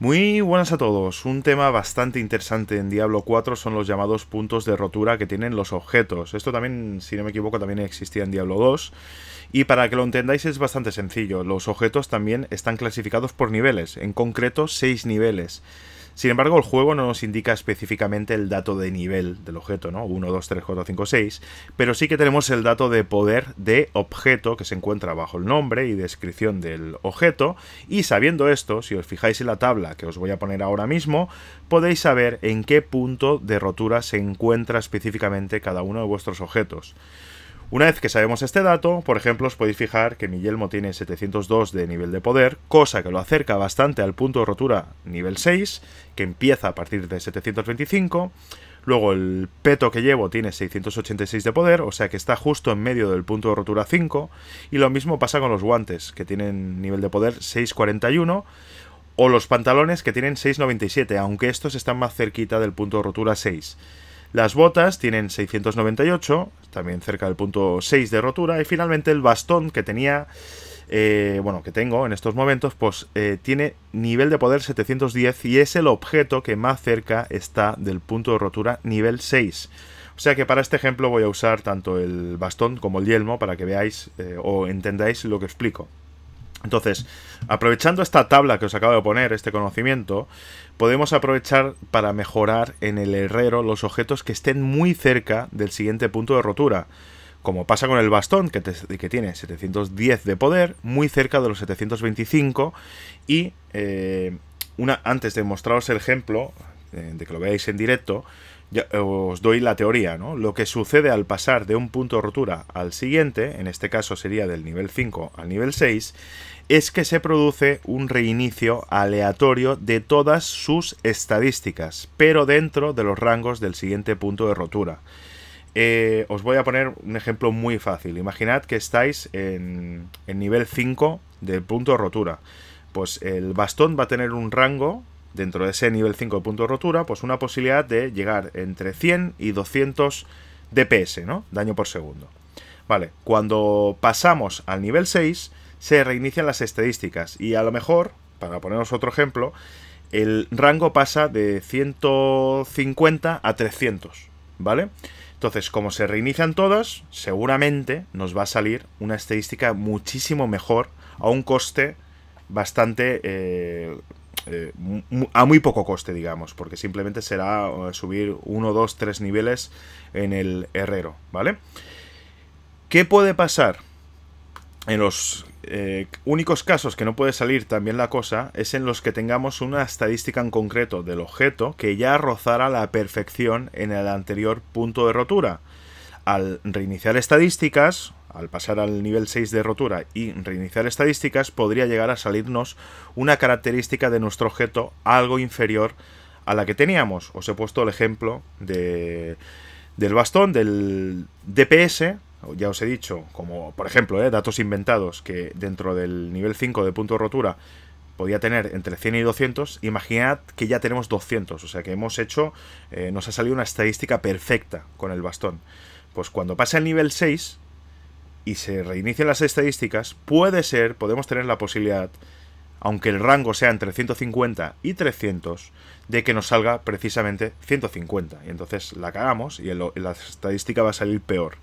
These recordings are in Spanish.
Muy buenas a todos. Un tema bastante interesante en Diablo 4 son los llamados puntos de rotura que tienen los objetos. Esto también, si no me equivoco, también existía en Diablo 2. Y para que lo entendáis es bastante sencillo. Los objetos también están clasificados por niveles, en concreto 6 niveles. Sin embargo, el juego no nos indica específicamente el dato de nivel del objeto, ¿no? 1, 2, 3, 4, 5, 6, pero sí que tenemos el dato de poder de objeto que se encuentra bajo el nombre y descripción del objeto, y sabiendo esto, si os fijáis en la tabla que os voy a poner ahora mismo, podéis saber en qué punto de rotura se encuentra específicamente cada uno de vuestros objetos. Una vez que sabemos este dato, por ejemplo, os podéis fijar que mi yelmo tiene 702 de nivel de poder, cosa que lo acerca bastante al punto de rotura nivel 6, que empieza a partir de 725. Luego el peto que llevo tiene 686 de poder, o sea que está justo en medio del punto de rotura 5. Y lo mismo pasa con los guantes, que tienen nivel de poder 641 o los pantalones que tienen 6,97, aunque estos están más cerquita del punto de rotura 6. Las botas tienen 698, también cerca del punto 6 de rotura. Y finalmente el bastón que tenía, eh, bueno, que tengo en estos momentos, pues eh, tiene nivel de poder 710 y es el objeto que más cerca está del punto de rotura nivel 6. O sea que para este ejemplo voy a usar tanto el bastón como el yelmo para que veáis eh, o entendáis lo que explico. Entonces, aprovechando esta tabla que os acabo de poner, este conocimiento, podemos aprovechar para mejorar en el herrero los objetos que estén muy cerca del siguiente punto de rotura, como pasa con el bastón, que, tiene 710 de poder, muy cerca de los 725, y eh, antes de mostraros el ejemplo, eh, de que lo veáis en directo, eh, os doy la teoría, ¿no? Lo que sucede al pasar de un punto de rotura al siguiente, en este caso sería del nivel 5 al nivel 6, es que se produce un reinicio aleatorio de todas sus estadísticas, pero dentro de los rangos del siguiente punto de rotura. Eh, os voy a poner un ejemplo muy fácil. Imaginad que estáis en, en nivel 5 del punto de rotura. Pues el bastón va a tener un rango dentro de ese nivel 5 de punto de rotura, pues una posibilidad de llegar entre 100 y 200 DPS, ¿no? Daño por segundo. Vale, cuando pasamos al nivel 6, se reinician las estadísticas y a lo mejor, para ponernos otro ejemplo, el rango pasa de 150 a 300, ¿vale? Entonces, como se reinician todas, seguramente nos va a salir una estadística muchísimo mejor a un coste bastante eh, eh, a muy poco coste, digamos, porque simplemente será eh, subir 1, 2, 3 niveles en el herrero, ¿vale? ¿Qué puede pasar? En los eh, únicos casos que no puede salir también la cosa es en los que tengamos una estadística en concreto del objeto que ya rozara la perfección en el anterior punto de rotura. Al reiniciar estadísticas, al pasar al nivel 6 de rotura y reiniciar estadísticas, podría llegar a salirnos una característica de nuestro objeto algo inferior a la que teníamos. Os he puesto el ejemplo de, del bastón, del DPS, ya os he dicho, como por ejemplo, eh, datos inventados, que dentro del nivel 5 de punto de rotura podía tener entre 100 y 200, imaginad que ya tenemos 200, o sea que hemos hecho, eh, nos ha salido una estadística perfecta con el bastón. Pues cuando pase al nivel 6, y se reinician las estadísticas, puede ser, podemos tener la posibilidad, aunque el rango sea entre 150 y 300, de que nos salga precisamente 150. Y entonces la cagamos y la estadística va a salir peor.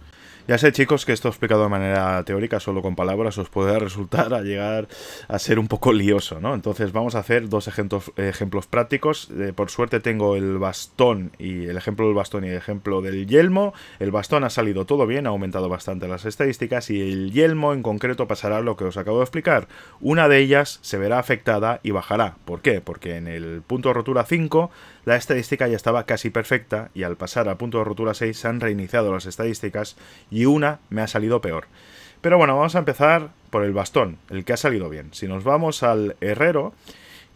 Ya sé, chicos, que esto explicado de manera teórica, solo con palabras, os puede resultar a llegar a ser un poco lioso, ¿no? Entonces vamos a hacer dos ejemplos, prácticos. Eh, por suerte tengo el bastón y el ejemplo del bastón y el ejemplo del yelmo. El bastón ha salido todo bien, ha aumentado bastante las estadísticas y el yelmo en concreto pasará lo que os acabo de explicar. Una de ellas se verá afectada y bajará. ¿Por qué? Porque en el punto de rotura 5 la estadística ya estaba casi perfecta y al pasar al punto de rotura 6 se han reiniciado las estadísticas y una me ha salido peor. Pero bueno, vamos a empezar por el bastón, el que ha salido bien. Si nos vamos al herrero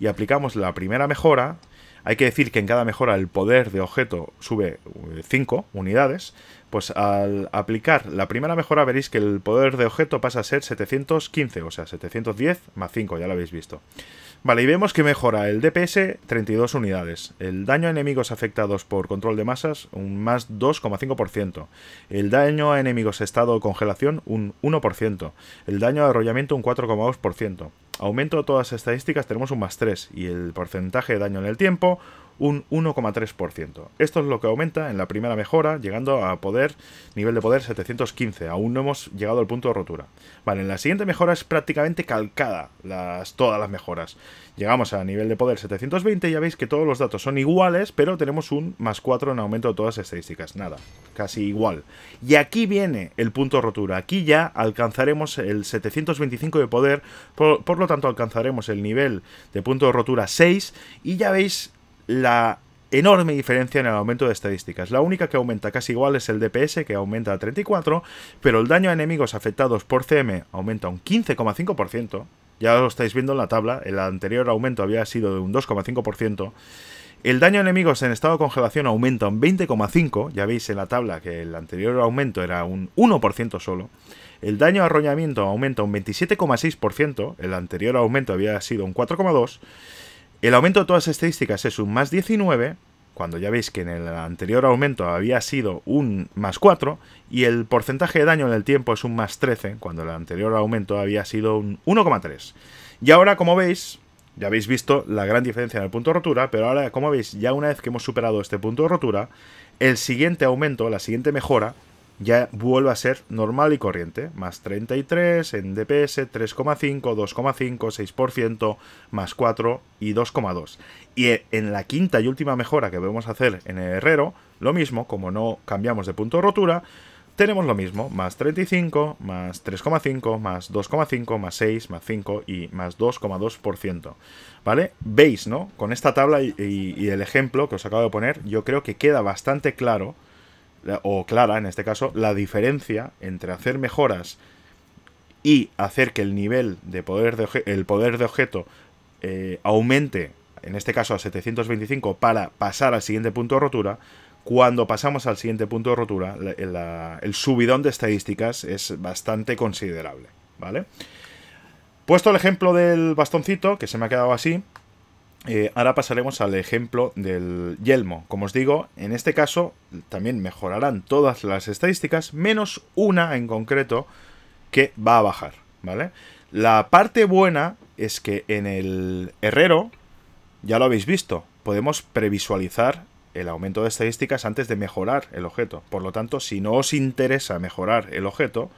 y aplicamos la primera mejora, hay que decir que en cada mejora el poder de objeto sube 5 eh, unidades, pues al aplicar la primera mejora veréis que el poder de objeto pasa a ser 715, o sea, 710 más 5, ya lo habéis visto. Vale, y vemos que mejora el DPS 32 unidades, el daño a enemigos afectados por control de masas un más 2,5%, el daño a enemigos estado congelación un 1%, el daño a arrollamiento un 4,2%, aumento de todas las estadísticas tenemos un más 3 y el porcentaje de daño en el tiempo un 1,3%. Esto es lo que aumenta en la primera mejora, llegando a poder, nivel de poder 715. Aún no hemos llegado al punto de rotura. Vale, en la siguiente mejora es prácticamente calcada todas las mejoras. Llegamos a nivel de poder 720 ya veis que todos los datos son iguales, pero tenemos un más 4 en aumento de todas las estadísticas. Nada, casi igual. Y aquí viene el punto de rotura. Aquí ya alcanzaremos el 725 de poder, por, por lo tanto alcanzaremos el nivel de punto de rotura 6 y ya veis la enorme diferencia en el aumento de estadísticas. La única que aumenta casi igual es el DPS, que aumenta a 34, pero el daño a enemigos afectados por CM aumenta un 15,5%. Ya lo estáis viendo en la tabla, el anterior aumento había sido de un 2,5%. El daño a enemigos en estado de congelación aumenta un 20,5%, ya veis en la tabla que el anterior aumento era un 1% solo. El daño a arrollamiento aumenta un 27,6%, el anterior aumento había sido un 4,2%. El aumento de todas las estadísticas es un más 19, cuando ya veis que en el anterior aumento había sido un más 4, y el porcentaje de daño en el tiempo es un más 13, cuando el anterior aumento había sido un 1,3. Y ahora, como veis, ya habéis visto la gran diferencia en el punto de rotura, pero ahora, como veis, ya una vez que hemos superado este punto de rotura, el siguiente aumento, la siguiente mejora, ya vuelve a ser normal y corriente, más 33 en DPS, 3,5, 2,5, 6%, más 4 y 2,2. Y e, en la quinta y última mejora que vamos a hacer en el herrero, lo mismo, como no cambiamos de punto de rotura, tenemos lo mismo, más 35, más 3,5, más 2,5, más 6, más 5 y más 2,2%. ¿Vale? Veis, ¿no? Con esta tabla y el ejemplo que os acabo de poner, yo creo que queda bastante claro o clara en este caso, la diferencia entre hacer mejoras y hacer que el nivel de poder de, el poder de objeto eh, aumente, en este caso a 725, para pasar al siguiente punto de rotura, cuando pasamos al siguiente punto de rotura, el subidón de estadísticas es bastante considerable, ¿vale? Puesto el ejemplo del bastoncito, que se me ha quedado así, eh, ahora pasaremos al ejemplo del yelmo. Como os digo, en este caso también mejorarán todas las estadísticas, menos una en concreto que va a bajar, ¿vale? La parte buena es que en el herrero, ya lo habéis visto, podemos previsualizar el aumento de estadísticas antes de mejorar el objeto. Por lo tanto, si no os interesa mejorar el objeto,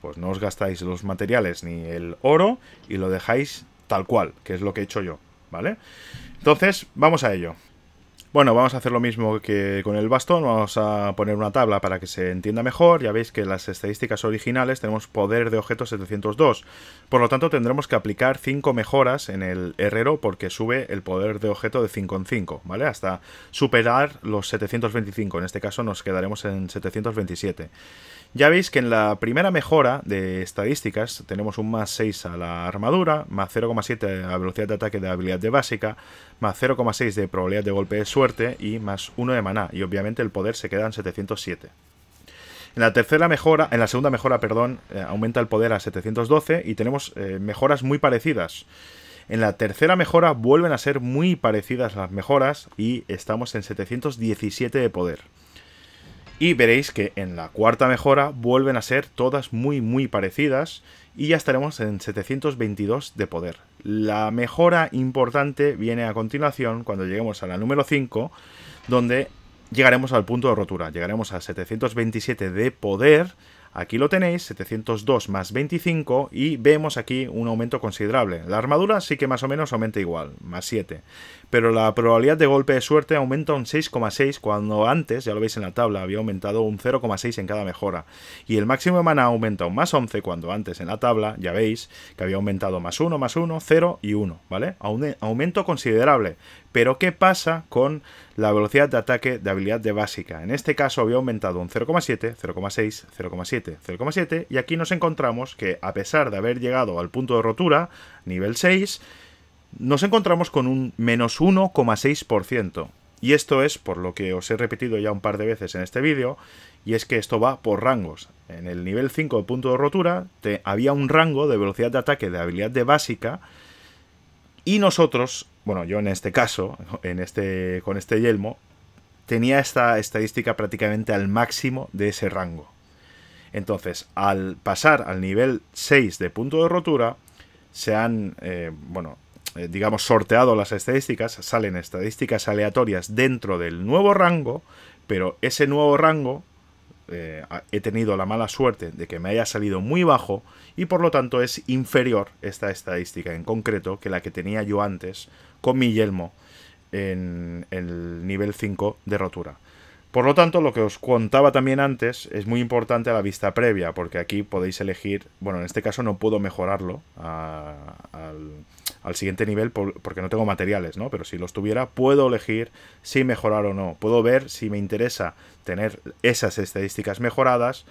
pues no os gastáis los materiales ni el oro y lo dejáis tal cual, que es lo que he hecho yo, ¿vale? Entonces, vamos a ello. Bueno, vamos a hacer lo mismo que con el bastón, vamos a poner una tabla para que se entienda mejor. Ya veis que las estadísticas originales tenemos poder de objeto 702, por lo tanto tendremos que aplicar 5 mejoras en el herrero porque sube el poder de objeto de 5 en 5, ¿vale? Hasta superar los 725, en este caso nos quedaremos en 727. Ya veis que en la primera mejora de estadísticas tenemos un más 6 a la armadura, más 0,7 a velocidad de ataque de habilidad de básica, más 0,6 de probabilidad de golpe de suelo, y más 1 de maná, y obviamente el poder se queda en 707. En la tercera mejora, en la segunda mejora, perdón, eh, aumenta el poder a 712 y tenemos eh, mejoras muy parecidas. En la tercera mejora vuelven a ser muy parecidas las mejoras y estamos en 717 de poder. Y veréis que en la cuarta mejora vuelven a ser todas muy muy parecidas y ya estaremos en 722 de poder. La mejora importante viene a continuación cuando lleguemos a la número 5, donde llegaremos al punto de rotura. Llegaremos a 727 de poder. Aquí lo tenéis, 702 más 25 y vemos aquí un aumento considerable. La armadura sí que más o menos aumenta igual, más 7 pero la probabilidad de golpe de suerte aumenta un 6,6 cuando antes, ya lo veis en la tabla, había aumentado un 0,6 en cada mejora. Y el máximo de mana aumenta un más 11 cuando antes en la tabla, ya veis, que había aumentado más 1, más 1, 0 y 1, ¿vale? Aumento considerable. Pero ¿qué pasa con la velocidad de ataque de habilidad de básica? En este caso había aumentado un 0,7, 0,6, 0,7, 0,7 y aquí nos encontramos que a pesar de haber llegado al punto de rotura, nivel 6, nos encontramos con un menos 1,6%. Y esto es por lo que os he repetido ya un par de veces en este vídeo, y es que esto va por rangos. En el nivel 5 de punto de rotura te, había un rango de velocidad de ataque de habilidad de básica, y nosotros, bueno, yo en este caso, en este, con este yelmo, tenía esta estadística prácticamente al máximo de ese rango. Entonces, al pasar al nivel 6 de punto de rotura, se han, eh, bueno, eh, digamos, sorteado las estadísticas, salen estadísticas aleatorias dentro del nuevo rango, pero ese nuevo rango eh, he tenido la mala suerte de que me haya salido muy bajo y por lo tanto es inferior esta estadística en concreto que la que tenía yo antes con mi yelmo en el nivel 5 de rotura. Por lo tanto, lo que os contaba también antes es muy importante a la vista previa, porque aquí podéis elegir, bueno, en este caso no puedo mejorarlo al, siguiente nivel porque no tengo materiales, ¿no? Pero si los tuviera, puedo elegir si mejorar o no. Puedo ver si me interesa tener esas estadísticas mejoradas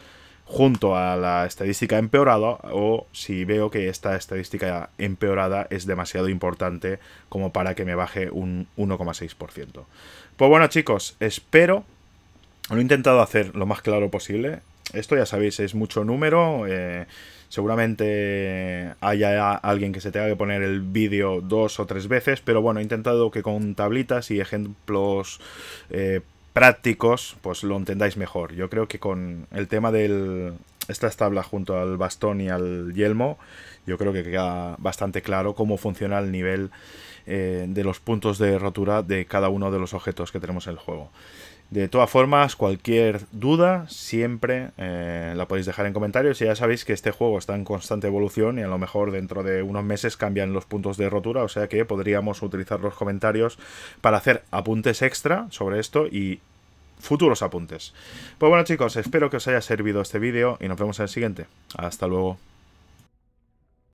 junto a la estadística empeorada o si veo que esta estadística empeorada es demasiado importante como para que me baje un 1,6%. Pues bueno chicos, espero lo he intentado hacer lo más claro posible. Esto ya sabéis, es mucho número. Eh, seguramente haya alguien que se tenga que poner el vídeo dos o tres veces, pero bueno, he intentado que con tablitas y ejemplos eh, prácticos, pues lo entendáis mejor. Yo creo que con el tema de estas tablas junto al bastón y al yelmo, yo creo que queda bastante claro cómo funciona el nivel eh, de los puntos de rotura de cada uno de los objetos que tenemos en el juego. De todas formas, cualquier duda siempre eh, la podéis dejar en comentarios. Y ya sabéis que este juego está en constante evolución y a lo mejor dentro de unos meses cambian los puntos de rotura. O sea que podríamos utilizar los comentarios para hacer apuntes extra sobre esto y futuros apuntes. Pues bueno chicos, espero que os haya servido este vídeo y nos vemos en el siguiente. Hasta luego.